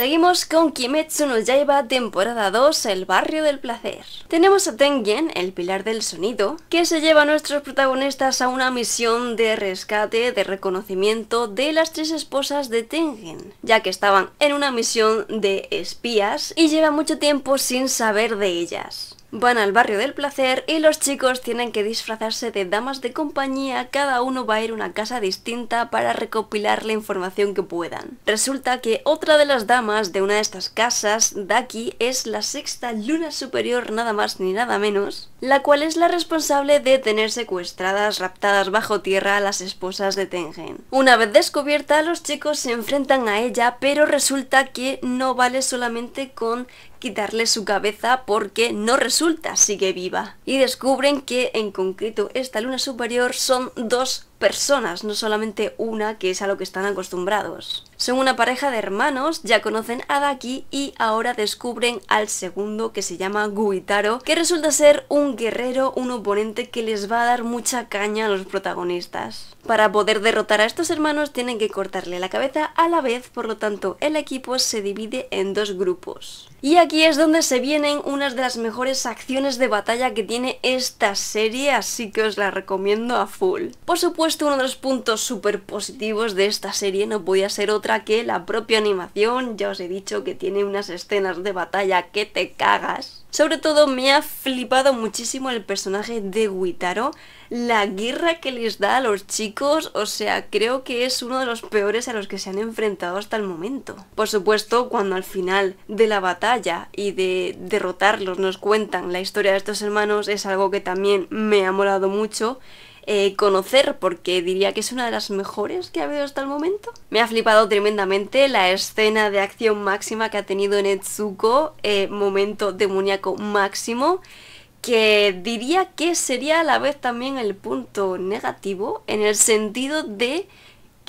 Seguimos con Kimetsu no Yaiba temporada 2, El barrio del placer. Tenemos a Tengen, el pilar del sonido, que se lleva a nuestros protagonistas a una misión de rescate, de reconocimiento de las tres esposas de Tengen, ya que estaban en una misión de espías y lleva mucho tiempo sin saber de ellas. Van al barrio del placer y los chicos tienen que disfrazarse de damas de compañía, cada uno va a ir a una casa distinta para recopilar la información que puedan. Resulta que otra de las damas de una de estas casas, Daki, es la sexta luna superior nada más ni nada menos, la cual es la responsable de tener secuestradas, raptadas bajo tierra a las esposas de Tengen. Una vez descubierta, los chicos se enfrentan a ella, pero resulta que no vale solamente con quitarle su cabeza porque no resulta sigue viva. Y descubren que en concreto esta luna superior son dos personas, no solamente una, que es a lo que están acostumbrados. Son una pareja de hermanos, ya conocen a Daki y ahora descubren al segundo que se llama Guitaro, que resulta ser un guerrero, un oponente que les va a dar mucha caña a los protagonistas. Para poder derrotar a estos hermanos tienen que cortarle la cabeza a la vez, por lo tanto el equipo se divide en dos grupos. Y aquí es donde se vienen unas de las mejores acciones de batalla que tiene esta serie, así que os la recomiendo a full. Por supuesto, uno de los puntos súper positivos de esta serie no podía ser otra que la propia animación, ya os he dicho que tiene unas escenas de batalla que te cagas. Sobre todo me ha flipado muchísimo el personaje de Guitaro, la guerra que les da a los chicos, o sea, creo que es uno de los peores a los que se han enfrentado hasta el momento. Por supuesto, cuando al final de la batalla y de derrotarlos nos cuentan la historia de estos hermanos, es algo que también me ha molado mucho eh, conocer porque diría que es una de las mejores que ha habido hasta el momento. Me ha flipado tremendamente la escena de acción máxima que ha tenido Netsuko, eh, momento demoníaco máximo que diría que sería a la vez también el punto negativo en el sentido de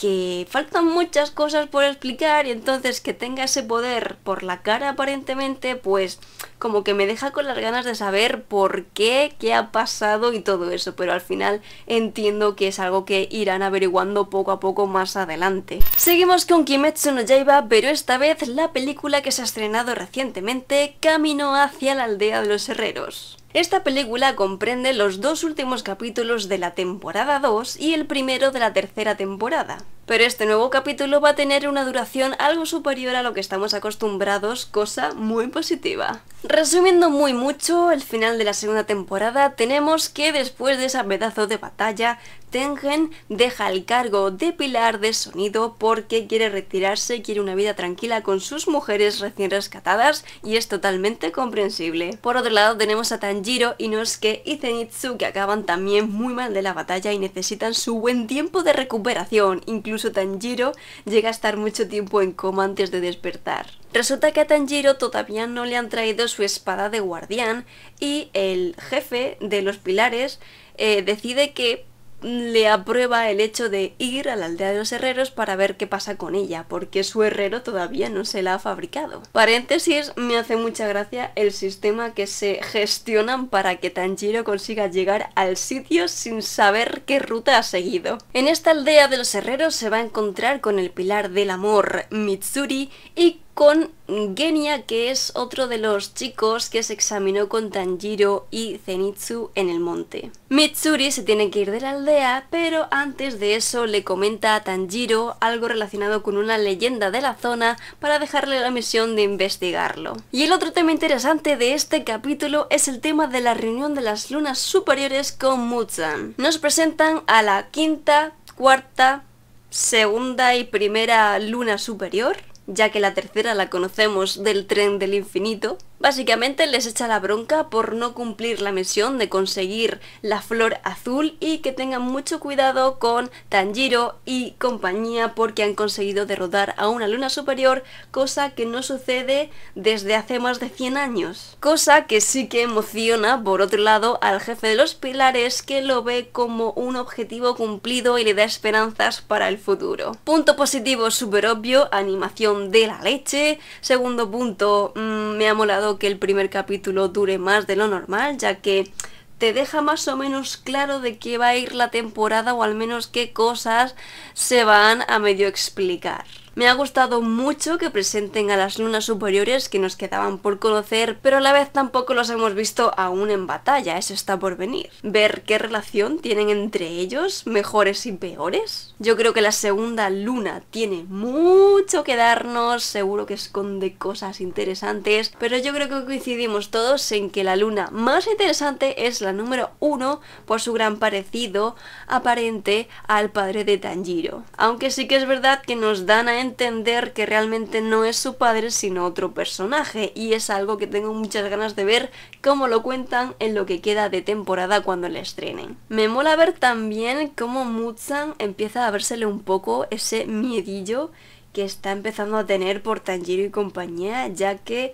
que faltan muchas cosas por explicar y entonces que tenga ese poder por la cara aparentemente, pues como que me deja con las ganas de saber por qué, qué ha pasado y todo eso, pero al final entiendo que es algo que irán averiguando poco a poco más adelante. Seguimos con Kimetsu no Yaiba, pero esta vez la película que se ha estrenado recientemente, Camino hacia la aldea de los herreros. Esta película comprende los dos últimos capítulos de la temporada 2 y el primero de la tercera temporada. Pero este nuevo capítulo va a tener una duración algo superior a lo que estamos acostumbrados, cosa muy positiva. Resumiendo muy mucho, el final de la segunda temporada tenemos que después de ese pedazo de batalla, Tengen deja el cargo de pilar de sonido porque quiere retirarse, quiere una vida tranquila con sus mujeres recién rescatadas y es totalmente comprensible. Por otro lado tenemos a Tan Tanjiro, Inosuke y Zenitsu que acaban también muy mal de la batalla y necesitan su buen tiempo de recuperación. Incluso Tanjiro llega a estar mucho tiempo en coma antes de despertar. Resulta que a Tanjiro todavía no le han traído su espada de guardián y el jefe de los pilares eh, decide que le aprueba el hecho de ir a la aldea de los herreros para ver qué pasa con ella, porque su herrero todavía no se la ha fabricado. Paréntesis, me hace mucha gracia el sistema que se gestionan para que Tanjiro consiga llegar al sitio sin saber qué ruta ha seguido. En esta aldea de los herreros se va a encontrar con el pilar del amor, Mitsuri, y con Genya, que es otro de los chicos que se examinó con Tanjiro y Zenitsu en el monte. Mitsuri se tiene que ir de la aldea, pero antes de eso le comenta a Tanjiro algo relacionado con una leyenda de la zona para dejarle la misión de investigarlo. Y el otro tema interesante de este capítulo es el tema de la reunión de las lunas superiores con Mutsan. Nos presentan a la quinta, cuarta, segunda y primera luna superior ya que la tercera la conocemos del tren del infinito, Básicamente les echa la bronca por no cumplir la misión de conseguir la flor azul y que tengan mucho cuidado con Tanjiro y compañía porque han conseguido derrotar a una luna superior, cosa que no sucede desde hace más de 100 años. Cosa que sí que emociona, por otro lado, al jefe de los pilares que lo ve como un objetivo cumplido y le da esperanzas para el futuro. Punto positivo súper obvio, animación de la leche. Segundo punto, mm, me ha molado que el primer capítulo dure más de lo normal, ya que te deja más o menos claro de qué va a ir la temporada o al menos qué cosas se van a medio explicar. Me ha gustado mucho que presenten a las lunas superiores que nos quedaban por conocer, pero a la vez tampoco los hemos visto aún en batalla, eso está por venir. Ver qué relación tienen entre ellos, mejores y peores. Yo creo que la segunda luna tiene mucho que darnos, seguro que esconde cosas interesantes, pero yo creo que coincidimos todos en que la luna más interesante es la número uno por su gran parecido aparente al padre de Tanjiro. Aunque sí que es verdad que nos dan a entender que realmente no es su padre sino otro personaje y es algo que tengo muchas ganas de ver cómo lo cuentan en lo que queda de temporada cuando le estrenen. Me mola ver también cómo Mutsan empieza a versele un poco ese miedillo que está empezando a tener por Tanjiro y compañía ya que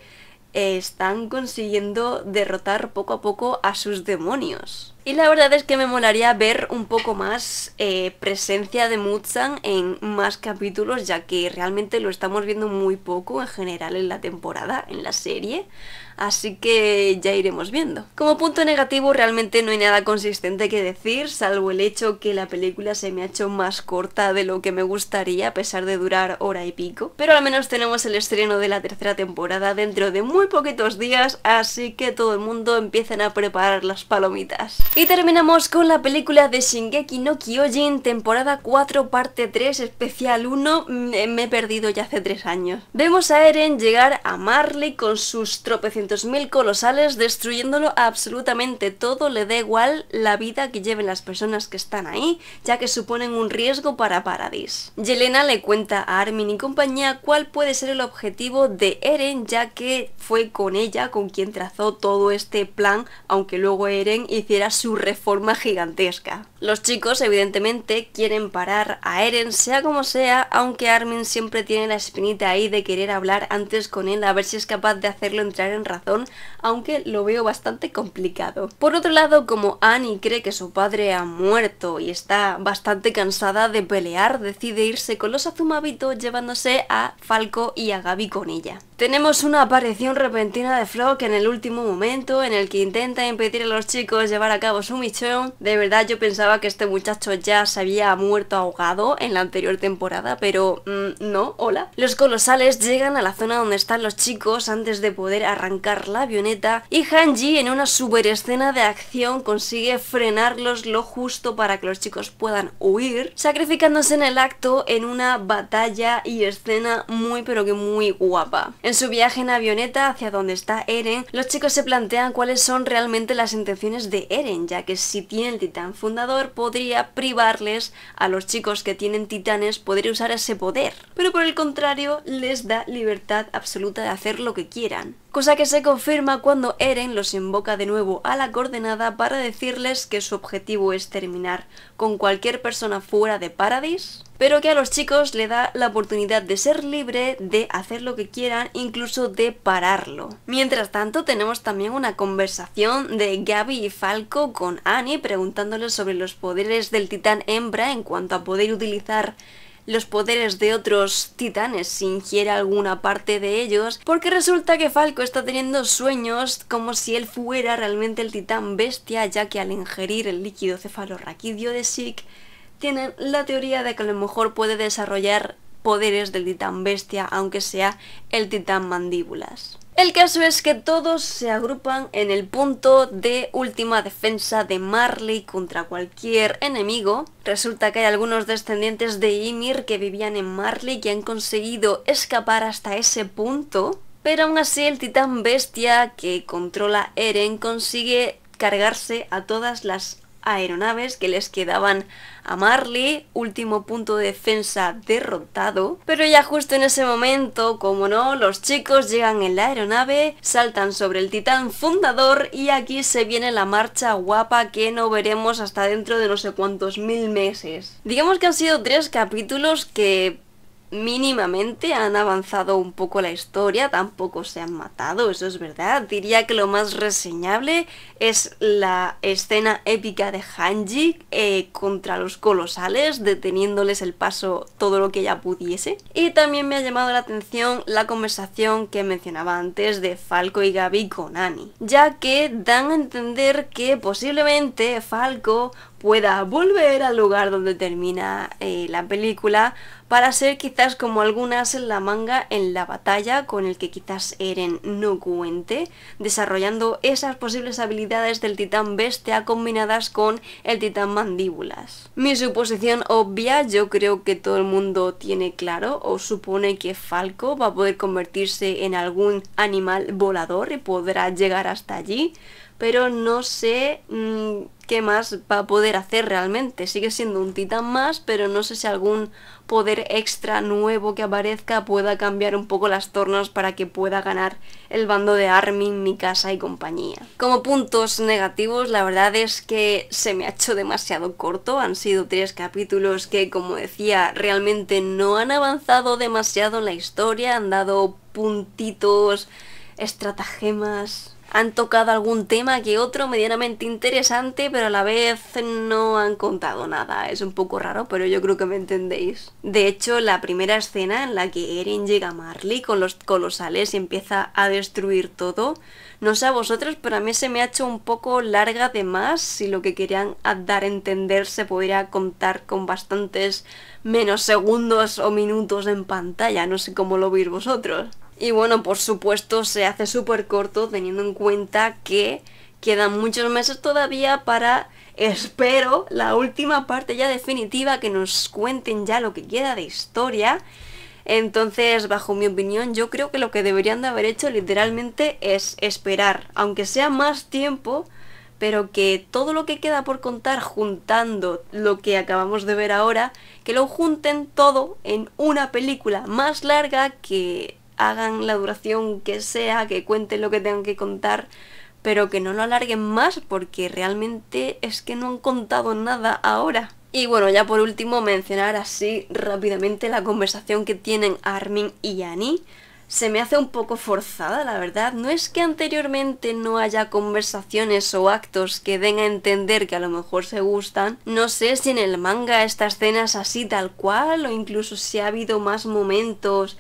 están consiguiendo derrotar poco a poco a sus demonios. Y la verdad es que me molaría ver un poco más eh, presencia de Mutsan en más capítulos, ya que realmente lo estamos viendo muy poco en general en la temporada, en la serie así que ya iremos viendo. Como punto negativo realmente no hay nada consistente que decir, salvo el hecho que la película se me ha hecho más corta de lo que me gustaría a pesar de durar hora y pico, pero al menos tenemos el estreno de la tercera temporada dentro de muy poquitos días, así que todo el mundo empiezan a preparar las palomitas. Y terminamos con la película de Shingeki no Kyojin, temporada 4, parte 3, especial 1, mm, me he perdido ya hace 3 años. Vemos a Eren llegar a Marley con sus tropecientos mil colosales destruyéndolo absolutamente todo, le da igual la vida que lleven las personas que están ahí, ya que suponen un riesgo para Paradis. Yelena le cuenta a Armin y compañía cuál puede ser el objetivo de Eren, ya que fue con ella con quien trazó todo este plan, aunque luego Eren hiciera su reforma gigantesca. Los chicos evidentemente quieren parar a Eren sea como sea, aunque Armin siempre tiene la espinita ahí de querer hablar antes con él a ver si es capaz de hacerlo entrar en razón aunque lo veo bastante complicado. Por otro lado, como Annie cree que su padre ha muerto y está bastante cansada de pelear, decide irse con los Azumabito llevándose a Falco y a Gaby con ella. Tenemos una aparición repentina de Flock en el último momento en el que intenta impedir a los chicos llevar a cabo su misión. De verdad yo pensaba que este muchacho ya se había muerto ahogado en la anterior temporada, pero mm, no, hola. Los colosales llegan a la zona donde están los chicos antes de poder arrancar la avioneta y Hanji en una super escena de acción consigue frenarlos lo justo para que los chicos puedan huir, sacrificándose en el acto en una batalla y escena muy pero que muy guapa. En su viaje en avioneta hacia donde está Eren, los chicos se plantean cuáles son realmente las intenciones de Eren, ya que si tiene el titán fundador podría privarles a los chicos que tienen titanes, poder usar ese poder. Pero por el contrario, les da libertad absoluta de hacer lo que quieran cosa que se confirma cuando Eren los invoca de nuevo a la coordenada para decirles que su objetivo es terminar con cualquier persona fuera de Paradis, pero que a los chicos le da la oportunidad de ser libre, de hacer lo que quieran, incluso de pararlo. Mientras tanto, tenemos también una conversación de Gaby y Falco con Annie preguntándole sobre los poderes del titán hembra en cuanto a poder utilizar los poderes de otros titanes si ingiere alguna parte de ellos, porque resulta que Falco está teniendo sueños como si él fuera realmente el titán bestia, ya que al ingerir el líquido cefalorraquidio de Sick, tienen la teoría de que a lo mejor puede desarrollar poderes del titán bestia, aunque sea el titán mandíbulas. El caso es que todos se agrupan en el punto de última defensa de Marley contra cualquier enemigo. Resulta que hay algunos descendientes de Ymir que vivían en Marley que han conseguido escapar hasta ese punto. Pero aún así el titán bestia que controla Eren consigue cargarse a todas las aeronaves que les quedaban a Marley, último punto de defensa derrotado. Pero ya justo en ese momento, como no, los chicos llegan en la aeronave, saltan sobre el titán fundador y aquí se viene la marcha guapa que no veremos hasta dentro de no sé cuántos mil meses. Digamos que han sido tres capítulos que mínimamente han avanzado un poco la historia, tampoco se han matado, eso es verdad. Diría que lo más reseñable es la escena épica de Hanji eh, contra los colosales, deteniéndoles el paso todo lo que ella pudiese. Y también me ha llamado la atención la conversación que mencionaba antes de Falco y Gaby con Annie, ya que dan a entender que posiblemente Falco pueda volver al lugar donde termina eh, la película para ser quizás como algunas en la manga en la batalla con el que quizás Eren no cuente, desarrollando esas posibles habilidades del titán bestia combinadas con el titán mandíbulas. Mi suposición obvia yo creo que todo el mundo tiene claro o supone que Falco va a poder convertirse en algún animal volador y podrá llegar hasta allí, pero no sé... Mm, qué más va a poder hacer realmente. Sigue siendo un titán más, pero no sé si algún poder extra nuevo que aparezca pueda cambiar un poco las tornas para que pueda ganar el bando de Armin, mi casa y compañía. Como puntos negativos, la verdad es que se me ha hecho demasiado corto. Han sido tres capítulos que, como decía, realmente no han avanzado demasiado en la historia, han dado puntitos, estratagemas han tocado algún tema que otro medianamente interesante, pero a la vez no han contado nada. Es un poco raro, pero yo creo que me entendéis. De hecho, la primera escena en la que Eren llega a Marley con los colosales y empieza a destruir todo, no sé a vosotros, pero a mí se me ha hecho un poco larga de más si lo que querían dar a entender se podría contar con bastantes menos segundos o minutos en pantalla. No sé cómo lo veis vosotros. Y bueno, por supuesto se hace súper corto teniendo en cuenta que quedan muchos meses todavía para, espero, la última parte ya definitiva, que nos cuenten ya lo que queda de historia. Entonces, bajo mi opinión, yo creo que lo que deberían de haber hecho literalmente es esperar, aunque sea más tiempo, pero que todo lo que queda por contar juntando lo que acabamos de ver ahora, que lo junten todo en una película más larga que hagan la duración que sea, que cuenten lo que tengan que contar, pero que no lo alarguen más porque realmente es que no han contado nada ahora. Y bueno, ya por último mencionar así rápidamente la conversación que tienen Armin y Annie. Se me hace un poco forzada, la verdad. No es que anteriormente no haya conversaciones o actos que den a entender que a lo mejor se gustan. No sé si en el manga esta escena es así tal cual o incluso si ha habido más momentos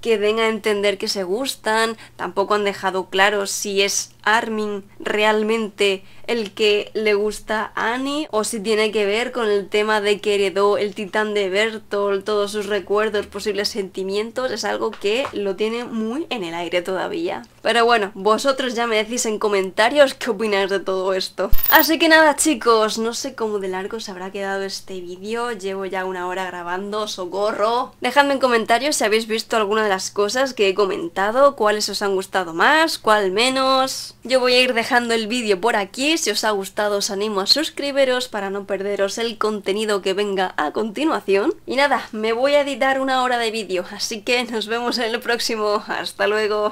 que den a entender que se gustan, tampoco han dejado claro si es Armin realmente el que le gusta a Annie o si tiene que ver con el tema de que heredó el titán de Bertolt, todos sus recuerdos, posibles sentimientos, es algo que lo tiene muy en el aire todavía. Pero bueno, vosotros ya me decís en comentarios qué opináis de todo esto. Así que nada chicos, no sé cómo de largo se habrá quedado este vídeo, llevo ya una hora grabando, socorro. dejando en comentarios si habéis visto alguna de las cosas que he comentado, cuáles os han gustado más, cuál menos. Yo voy a ir dejando el vídeo por aquí, si os ha gustado os animo a suscribiros para no perderos el contenido que venga a continuación. Y nada, me voy a editar una hora de vídeo, así que nos vemos en el próximo. ¡Hasta luego!